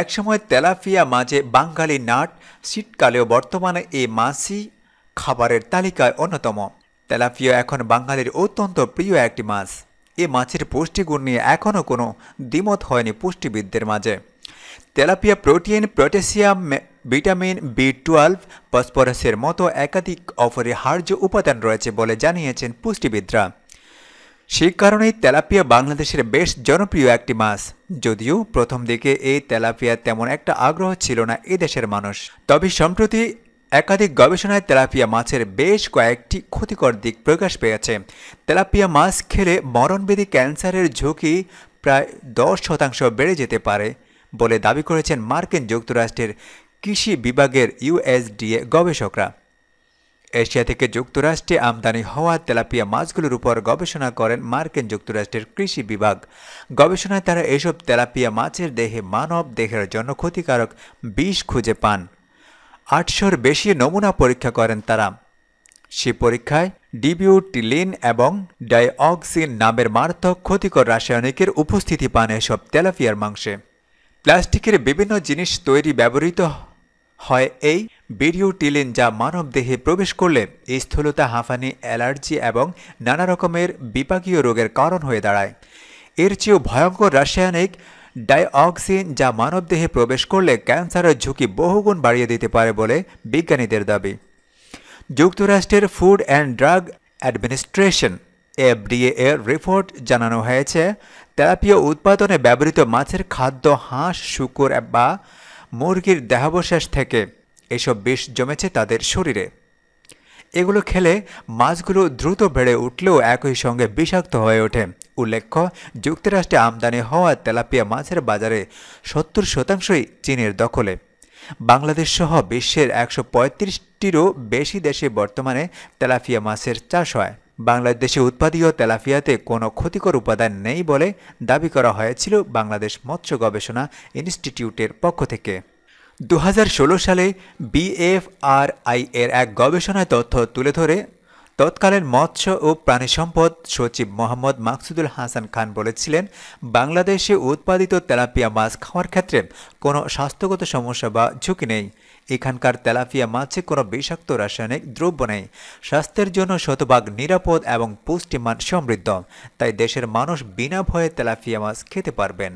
একসময় তেলাফিয়া মাঝে বাঙালি নাট শীতকালেও বর্তমানে এই মাছই খাবারের তালিকায় অন্যতম তেলাফিয়া এখন বাঙালির অত্যন্ত প্রিয় একটি মাছ এ মাছের পুষ্টিগুণ নিয়ে এখনও কোনো দ্বিমত হয়নি পুষ্টিবিদদের মাঝে tilapia protein potassium vitamin B twelve ফসফরাসের মতো একাধিক অপরিহার্য উপাদান রয়েছে বলে জানিয়েছেন পুষ্টিবিদরা সেই কারণেই তেলাপিয়া বাংলাদেশের বেশ জনপ্রিয় একটি মাছ যদিও প্রথম দিকে এই তেলাপিয়া তেমন একটা আগ্রহ ছিল না এদেশের মানুষ তবে সম্প্রতি একাধিক গবেষণায় তেলাপিয়া মাছের বেশ কয়েকটি ক্ষতিকর দিক প্রকাশ পেয়েছে তেলাপিয়া মাছ খেলে মরণবেদি ক্যান্সারের ঝুঁকি প্রায় দশ শতাংশ বেড়ে যেতে পারে বলে দাবি করেছেন মার্কিন যুক্তরাষ্ট্রের কৃষি বিভাগের ইউএসডিএ গবেষকরা এশিয়া থেকে যুক্তরাষ্ট্রে আমদানি হওয়া তেলাপিয়া মাছগুলোর উপর গবেষণা করেন মার্কিন যুক্তরাষ্ট্রের কৃষি বিভাগ গবেষণায় তারা এসব তেলাপিয়া মাছের দেহে মানব দেহের জন্য ক্ষতিকারক বিষ খুঁজে পান আটশোর বেশি নমুনা পরীক্ষা করেন তারা সে পরীক্ষায় ডিবিউটিলিন এবং ডাইঅক্সিন নামের মারাত্মক ক্ষতিকর রাসায়নিকের উপস্থিতি পান এসব তেলাপিয়ার মাংসে প্লাস্টিকের বিভিন্ন জিনিস তৈরি ব্যবহৃত হয় এই বেরিওটিলিন যা মানব দেহে প্রবেশ করলে স্থূলতা হাঁফানি অ্যালার্জি এবং নানা রকমের বিপাকীয় রোগের কারণ হয়ে দাঁড়ায় এর চেয়েও ভয়ঙ্কর রাসায়নিক ডাইঅক্সিন যা মানব দেহে প্রবেশ করলে ক্যান্সারের ঝুঁকি বহুগুণ বাড়িয়ে দিতে পারে বলে বিজ্ঞানীদের দাবি যুক্তরাষ্ট্রের Food and Drug Administration FDA এর রিপোর্ট জানানো হয়েছে তেলাপিয়া উৎপাদনে ব্যবহৃত মাছের খাদ্য হাঁস শুকুর বা মুরগির দেহাবশেষ থেকে এসব বিষ জমেছে তাদের শরীরে এগুলো খেলে মাছগুলো দ্রুত বেড়ে উঠলেও একই সঙ্গে বিষাক্ত হয়ে ওঠে উল্লেখ্য যুক্তরাষ্ট্রে আমদানি হওয়া তেলাপিয়া মাছের বাজারে সত্তর শতাংশই চীনের দখলে বাংলাদেশ সহ বিশ্বের একশো পঁয়ত্রিশটিরও বেশি দেশে বর্তমানে তেলাপিয়া মাছের চাষ হয় বাংলাদেশে উৎপাদিত তেলাফিয়াতে কোনো ক্ষতিকর উপাদান নেই বলে দাবি করা হয়েছিল বাংলাদেশ মৎস্য গবেষণা ইনস্টিটিউটের পক্ষ থেকে দু সালে বিএফআরআই এর এক গবেষণায় তথ্য তুলে ধরে তৎকালীন মৎস্য ও প্রাণী সম্পদ সচিব মোহাম্মদ মাকসুদুল হাসান খান বলেছিলেন বাংলাদেশে উৎপাদিত তেলাপিয়া মাছ খাওয়ার ক্ষেত্রে কোনো স্বাস্থ্যগত সমস্যা বা ঝুঁকি নেই এখানকার তেলাফিয়া মাছে কোনো বিষাক্ত রাসায়নিক দ্রব্য নেই স্বাস্থ্যের জন্য শতভাগ নিরাপদ এবং পুষ্টিমান সমৃদ্ধ তাই দেশের মানুষ বিনা ভয়ে তেলাফিয়া মাছ খেতে পারবেন